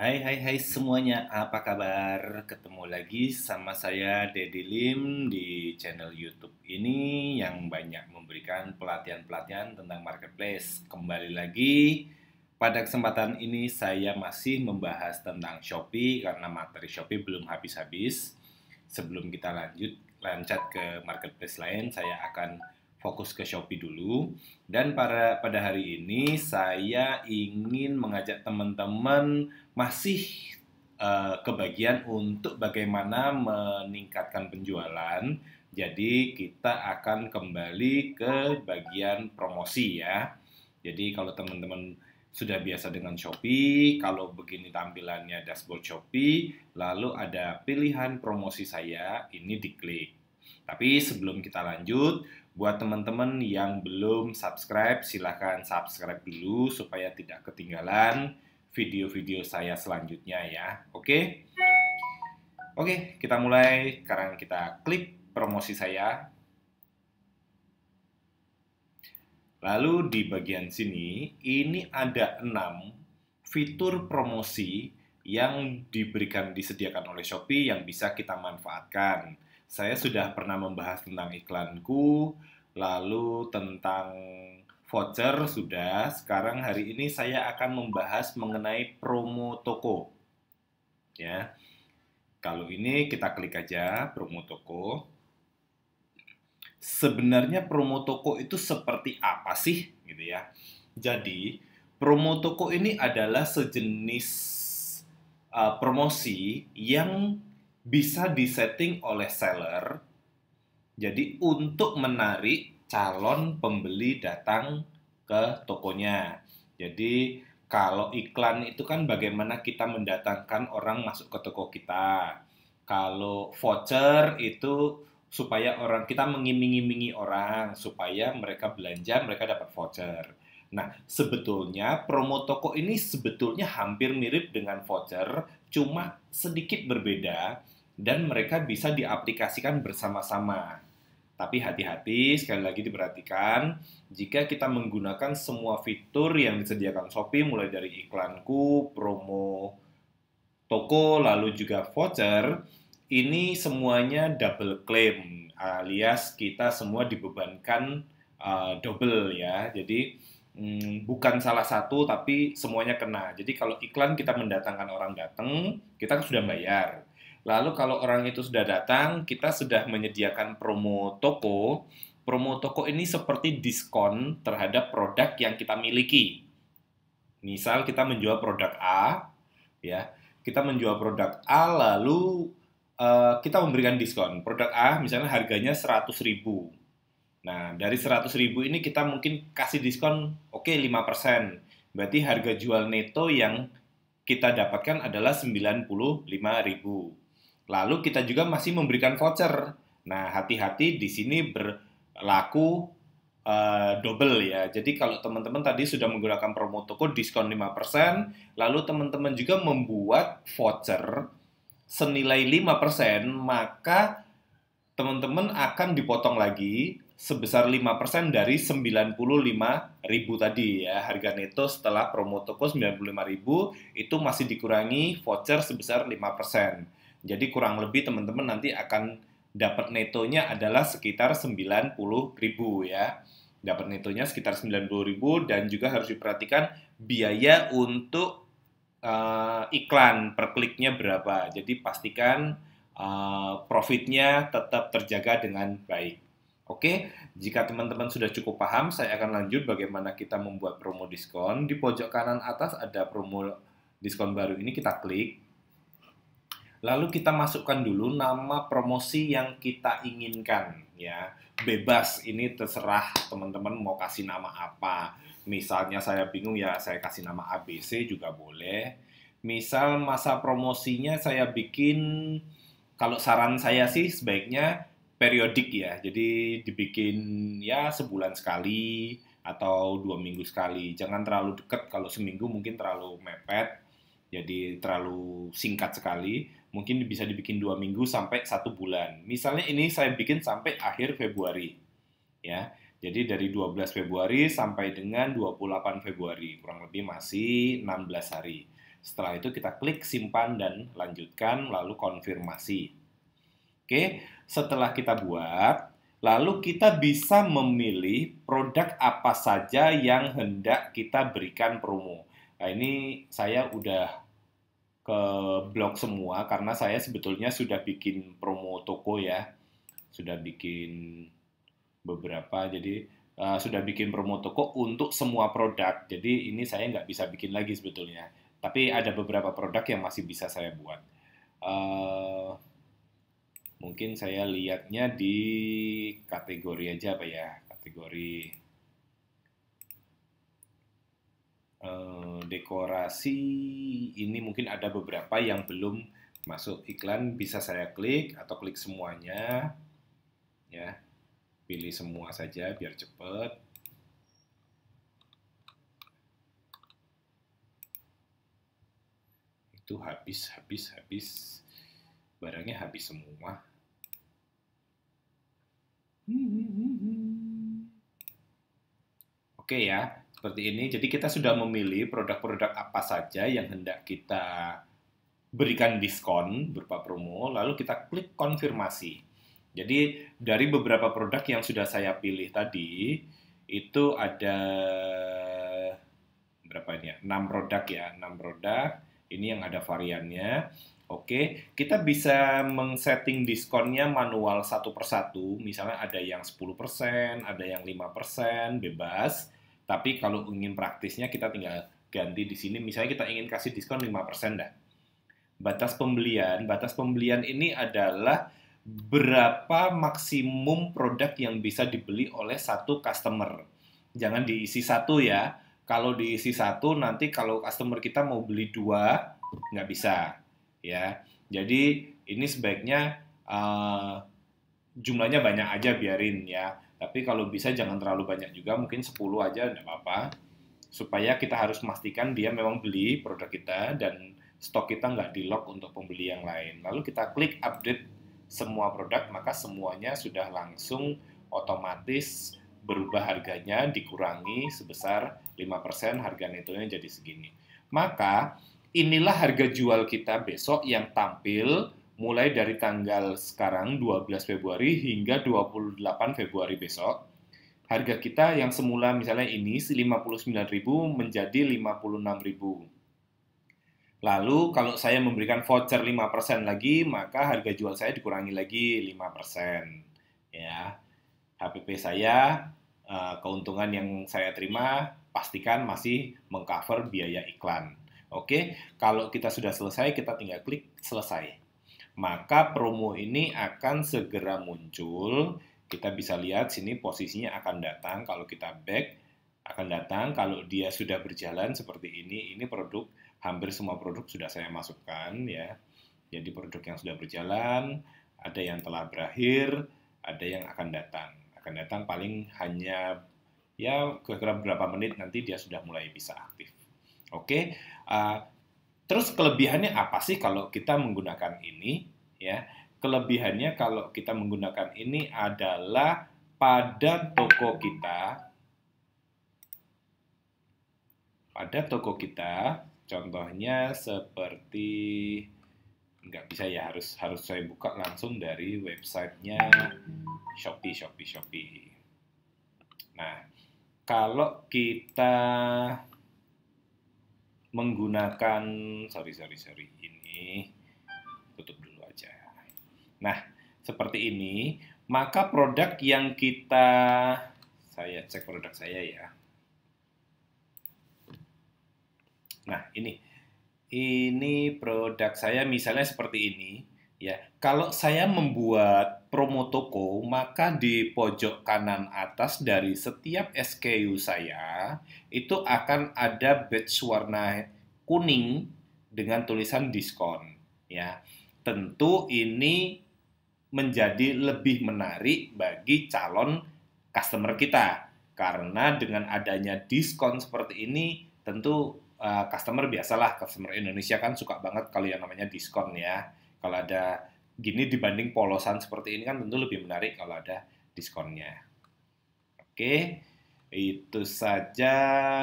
Hai hai hai semuanya, apa kabar? Ketemu lagi sama saya Dedi Lim di channel YouTube ini yang banyak memberikan pelatihan-pelatihan tentang marketplace. Kembali lagi pada kesempatan ini saya masih membahas tentang Shopee karena materi Shopee belum habis-habis. Sebelum kita lanjut lancat ke marketplace lain, saya akan fokus ke Shopee dulu. Dan para pada hari ini saya ingin mengajak teman-teman masih uh, kebagian untuk bagaimana meningkatkan penjualan. Jadi kita akan kembali ke bagian promosi ya. Jadi kalau teman-teman sudah biasa dengan Shopee, kalau begini tampilannya dashboard Shopee, lalu ada pilihan promosi saya, ini diklik. Tapi sebelum kita lanjut, Buat teman-teman yang belum subscribe, silahkan subscribe dulu supaya tidak ketinggalan video-video saya selanjutnya ya. Oke? Oke, kita mulai. Sekarang kita klik promosi saya. Lalu di bagian sini, ini ada 6 fitur promosi yang diberikan disediakan oleh Shopee yang bisa kita manfaatkan saya sudah pernah membahas tentang iklanku, lalu tentang voucher sudah. Sekarang hari ini saya akan membahas mengenai promo toko. Ya. Kalau ini kita klik aja promo toko. Sebenarnya promo toko itu seperti apa sih gitu ya. Jadi, promo toko ini adalah sejenis uh, promosi yang bisa disetting oleh seller jadi untuk menarik calon pembeli datang ke tokonya. Jadi kalau iklan itu kan bagaimana kita mendatangkan orang masuk ke toko kita. Kalau voucher itu supaya orang kita mengiming-imingi orang supaya mereka belanja, mereka dapat voucher. Nah, sebetulnya promo toko ini sebetulnya hampir mirip dengan voucher, cuma sedikit berbeda dan mereka bisa diaplikasikan bersama-sama. Tapi hati-hati, sekali lagi diperhatikan, jika kita menggunakan semua fitur yang disediakan Shopee, mulai dari iklanku, promo toko, lalu juga voucher, ini semuanya double claim, alias kita semua dibebankan uh, double ya. Jadi, hmm, bukan salah satu, tapi semuanya kena. Jadi, kalau iklan kita mendatangkan orang datang, kita sudah bayar Lalu kalau orang itu sudah datang, kita sudah menyediakan promo toko. Promo toko ini seperti diskon terhadap produk yang kita miliki. Misal kita menjual produk A, ya. Kita menjual produk A lalu uh, kita memberikan diskon. Produk A misalnya harganya ribu. Nah, dari ribu ini kita mungkin kasih diskon oke okay, 5%. Berarti harga jual neto yang kita dapatkan adalah ribu. Lalu kita juga masih memberikan voucher. Nah, hati-hati di sini berlaku uh, double ya. Jadi kalau teman-teman tadi sudah menggunakan promo toko diskon 5%, lalu teman-teman juga membuat voucher senilai 5%, maka teman-teman akan dipotong lagi sebesar 5% dari 95.000 tadi ya. Harga neto setelah promo toko 95.000 itu masih dikurangi voucher sebesar 5%. Jadi kurang lebih teman-teman nanti akan dapat netonya adalah sekitar 90.000 ya. Dapat netonya sekitar 90.000 dan juga harus diperhatikan biaya untuk uh, iklan per kliknya berapa. Jadi pastikan uh, profitnya tetap terjaga dengan baik. Oke, jika teman-teman sudah cukup paham, saya akan lanjut bagaimana kita membuat promo diskon. Di pojok kanan atas ada promo diskon baru ini kita klik. Lalu kita masukkan dulu nama promosi yang kita inginkan ya. Bebas ini terserah teman-teman mau kasih nama apa. Misalnya saya bingung ya saya kasih nama ABC juga boleh. Misal masa promosinya saya bikin kalau saran saya sih sebaiknya periodik ya. Jadi dibikin ya sebulan sekali atau dua minggu sekali. Jangan terlalu dekat kalau seminggu mungkin terlalu mepet. Jadi terlalu singkat sekali mungkin bisa dibikin dua minggu sampai satu bulan. Misalnya ini saya bikin sampai akhir Februari, ya. Jadi dari 12 Februari sampai dengan 28 Februari, kurang lebih masih 16 hari. Setelah itu kita klik simpan dan lanjutkan, lalu konfirmasi. Oke, setelah kita buat, lalu kita bisa memilih produk apa saja yang hendak kita berikan promo. Nah, ini saya udah ke blog semua karena saya sebetulnya sudah bikin promo toko ya sudah bikin beberapa jadi uh, sudah bikin promo toko untuk semua produk jadi ini saya nggak bisa bikin lagi sebetulnya tapi ada beberapa produk yang masih bisa saya buat uh, mungkin saya lihatnya di kategori aja apa ya kategori dekorasi ini mungkin ada beberapa yang belum masuk iklan bisa saya klik atau klik semuanya ya pilih semua saja biar cepet itu habis habis habis barangnya habis semua hmm, hmm, hmm, oke okay ya seperti ini. Jadi kita sudah memilih produk-produk apa saja yang hendak kita berikan diskon berupa promo, lalu kita klik konfirmasi. Jadi dari beberapa produk yang sudah saya pilih tadi, itu ada berapa ini ya? 6 produk ya, 6 produk. Ini yang ada variannya. Oke, kita bisa mengsetting diskonnya manual satu persatu. Misalnya ada yang 10%, ada yang 5%, bebas tapi kalau ingin praktisnya kita tinggal ganti di sini. Misalnya kita ingin kasih diskon 5% dah. Batas pembelian, batas pembelian ini adalah berapa maksimum produk yang bisa dibeli oleh satu customer. Jangan diisi satu ya. Kalau diisi satu nanti kalau customer kita mau beli dua nggak bisa ya. Jadi ini sebaiknya uh, jumlahnya banyak aja biarin ya tapi kalau bisa jangan terlalu banyak juga, mungkin 10 aja tidak apa-apa. Supaya kita harus memastikan dia memang beli produk kita dan stok kita nggak di lock untuk pembeli yang lain. Lalu kita klik update semua produk, maka semuanya sudah langsung otomatis berubah harganya dikurangi sebesar 5% harga netonya jadi segini. Maka inilah harga jual kita besok yang tampil mulai dari tanggal sekarang 12 Februari hingga 28 Februari besok, harga kita yang semula misalnya ini 59.000 menjadi 56.000. Lalu kalau saya memberikan voucher 5% lagi, maka harga jual saya dikurangi lagi 5%. Ya. HPP saya eh, keuntungan yang saya terima pastikan masih mengcover biaya iklan. Oke, kalau kita sudah selesai kita tinggal klik selesai maka promo ini akan segera muncul. Kita bisa lihat sini posisinya akan datang kalau kita back akan datang kalau dia sudah berjalan seperti ini. Ini produk hampir semua produk sudah saya masukkan ya. Jadi produk yang sudah berjalan, ada yang telah berakhir, ada yang akan datang. Akan datang paling hanya ya kira-kira beberapa menit nanti dia sudah mulai bisa aktif. Oke, okay? uh, Terus kelebihannya apa sih kalau kita menggunakan ini? Ya, kelebihannya kalau kita menggunakan ini adalah pada toko kita, pada toko kita, contohnya seperti nggak bisa ya harus harus saya buka langsung dari websitenya Shopee Shopee Shopee. Nah, kalau kita menggunakan sorry sorry sorry ini tutup dulu aja. Nah seperti ini maka produk yang kita saya cek produk saya ya. Nah ini ini produk saya misalnya seperti ini ya kalau saya membuat promo toko maka di pojok kanan atas dari setiap SKU saya itu akan ada batch warna kuning dengan tulisan diskon ya tentu ini menjadi lebih menarik bagi calon customer kita karena dengan adanya diskon seperti ini tentu uh, customer biasalah customer Indonesia kan suka banget kalau yang namanya diskon ya kalau ada gini dibanding polosan seperti ini kan tentu lebih menarik kalau ada diskonnya. Oke, itu saja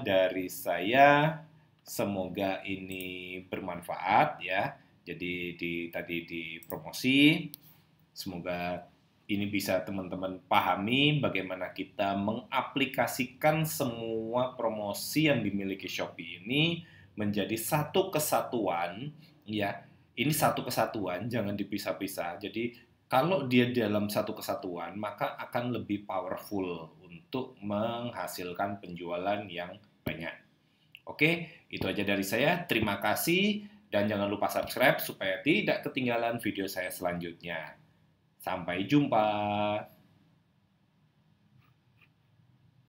dari saya. Semoga ini bermanfaat ya. Jadi di tadi di promosi, semoga ini bisa teman-teman pahami bagaimana kita mengaplikasikan semua promosi yang dimiliki Shopee ini menjadi satu kesatuan ya ini satu kesatuan, jangan dipisah-pisah. Jadi kalau dia dalam satu kesatuan, maka akan lebih powerful untuk menghasilkan penjualan yang banyak. Oke, itu aja dari saya. Terima kasih dan jangan lupa subscribe supaya tidak ketinggalan video saya selanjutnya. Sampai jumpa.